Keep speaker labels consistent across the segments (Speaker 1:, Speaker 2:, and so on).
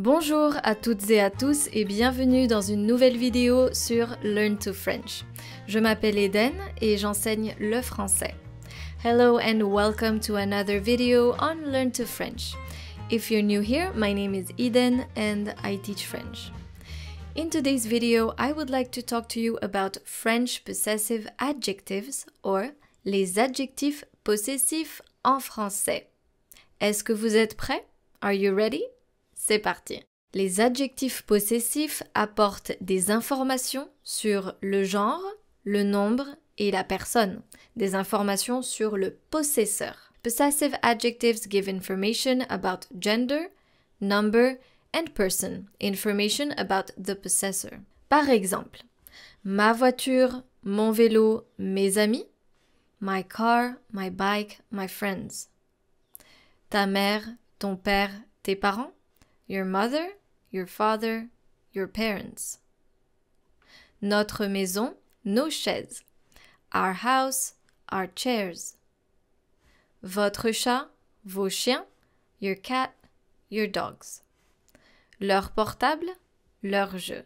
Speaker 1: Bonjour à toutes et à tous et bienvenue dans une nouvelle vidéo sur Learn to French. Je m'appelle Eden et j'enseigne le français. Hello and welcome to another video on Learn to French. If you're new here, my name is Eden and I teach French. In today's video, I would like to talk to you about French possessive adjectives or les adjectifs possessifs en français. Est-ce que vous êtes prêts? Are you ready? C'est parti. Les adjectifs possessifs apportent des informations sur le genre, le nombre et la personne, des informations sur le possesseur. Possessive adjectives give information about gender, number and person, information about the possessor. Par exemple, ma voiture, mon vélo, mes amis, my car, my bike, my friends. Ta mère, ton père, tes parents your mother, your father, your parents. Notre maison, nos chaises. Our house, our chairs. Votre chat, vos chiens, your cat, your dogs. Leur portable, leur jeu.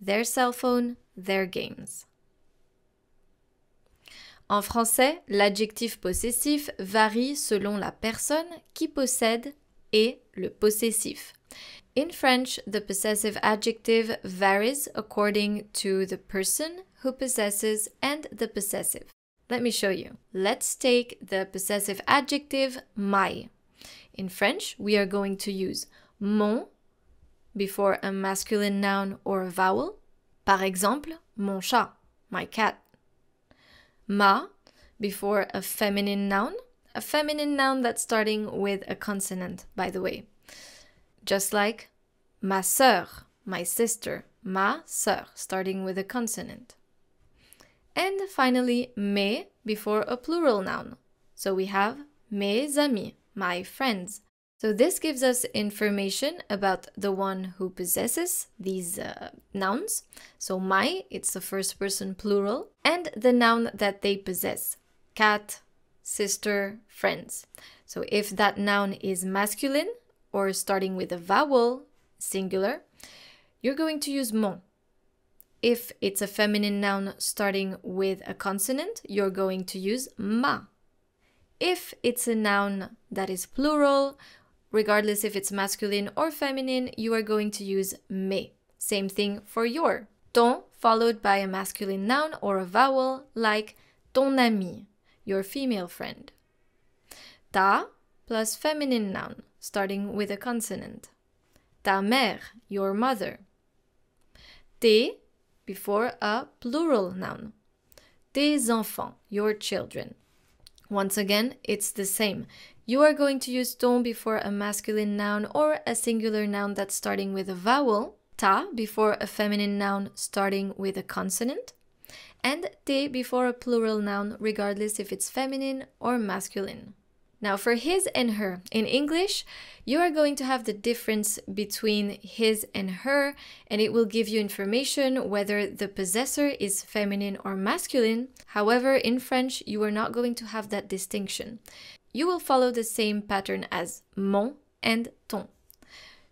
Speaker 1: Their cell phone, their games. En français, l'adjectif possessif varie selon la personne qui possède et le possessif. In French, the possessive adjective varies according to the person who possesses and the possessive. Let me show you. Let's take the possessive adjective my. In French, we are going to use mon before a masculine noun or a vowel. Par exemple, mon chat, my cat. Ma before a feminine noun a feminine noun that's starting with a consonant, by the way. Just like ma soeur, my sister, ma soeur, starting with a consonant. And finally, me before a plural noun. So we have mes amis, my friends. So this gives us information about the one who possesses these uh, nouns. So my, it's the first person plural, and the noun that they possess. Cat, sister, friends. So if that noun is masculine or starting with a vowel, singular, you're going to use mon. If it's a feminine noun starting with a consonant, you're going to use ma. If it's a noun that is plural, regardless if it's masculine or feminine, you are going to use me. Same thing for your. Ton followed by a masculine noun or a vowel like ton ami, your female friend. Ta plus feminine noun, starting with a consonant. Ta mère, your mother. Te before a plural noun. Tes enfants, your children. Once again, it's the same. You are going to use ton before a masculine noun or a singular noun that's starting with a vowel, ta before a feminine noun starting with a consonant, and they before a plural noun, regardless if it's feminine or masculine. Now, for his and her in English, you are going to have the difference between his and her, and it will give you information whether the possessor is feminine or masculine. However, in French, you are not going to have that distinction. You will follow the same pattern as mon and ton.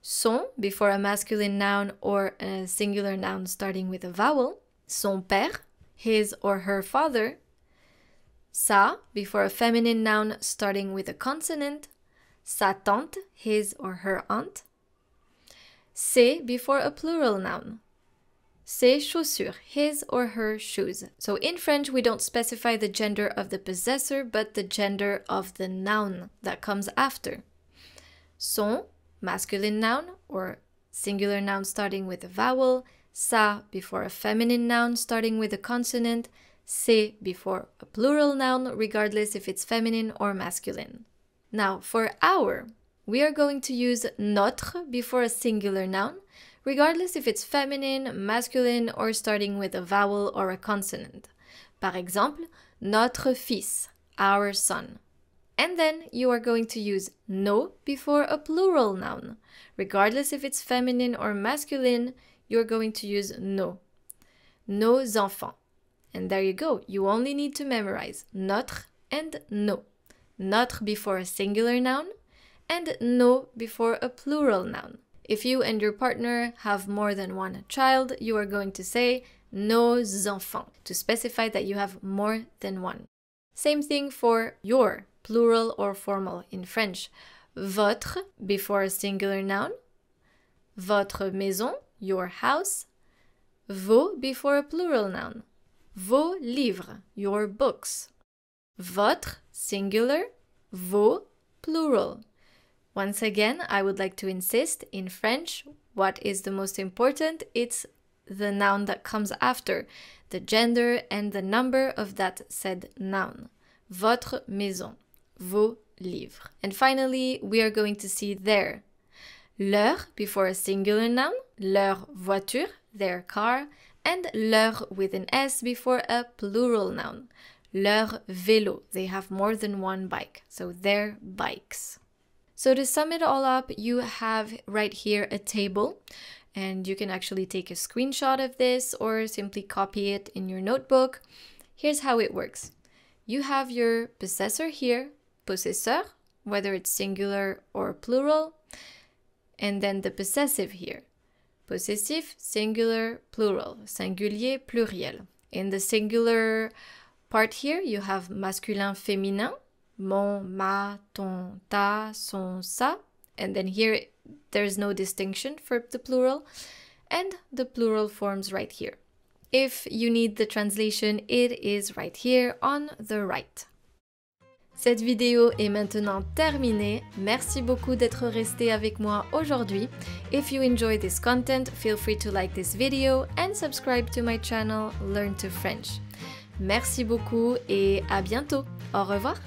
Speaker 1: Son before a masculine noun or a singular noun starting with a vowel, son père his or her father. Sa before a feminine noun starting with a consonant. Sa tante, his or her aunt. Se, before a plural noun. Ses chaussures, his or her shoes. So in French, we don't specify the gender of the possessor, but the gender of the noun that comes after. Son, masculine noun or singular noun starting with a vowel sa before a feminine noun starting with a consonant, se before a plural noun, regardless if it's feminine or masculine. Now, for our, we are going to use notre before a singular noun, regardless if it's feminine, masculine, or starting with a vowel or a consonant. Par exemple, notre fils, our son. And then you are going to use no before a plural noun, regardless if it's feminine or masculine, you're going to use no, Nos enfants. And there you go. You only need to memorize notre and no. Notre before a singular noun and no before a plural noun. If you and your partner have more than one child, you are going to say nos enfants to specify that you have more than one. Same thing for your, plural or formal in French. Votre before a singular noun, votre maison, your house. Vos before a plural noun. Vos livres, your books. Votre, singular. Vos, plural. Once again, I would like to insist in French, what is the most important? It's the noun that comes after, the gender and the number of that said noun. Votre maison, vos livres. And finally, we are going to see their. Leur before a singular noun, leur voiture, their car, and leur with an S before a plural noun. Leur vélo. They have more than one bike, so their bikes. So to sum it all up, you have right here a table and you can actually take a screenshot of this or simply copy it in your notebook. Here's how it works. You have your possessor here, possesseur, whether it's singular or plural, and then the possessive here, Possessive, singular, plural. Singulier, pluriel. In the singular part here, you have masculin, féminin. Mon, ma, ton, ta, son, sa. And then here, there's no distinction for the plural. And the plural forms right here. If you need the translation, it is right here on the right. Cette vidéo est maintenant terminée. Merci beaucoup d'être resté avec moi aujourd'hui. If you enjoy this content, feel free to like this video and subscribe to my channel Learn to French. Merci beaucoup et à bientôt. Au revoir.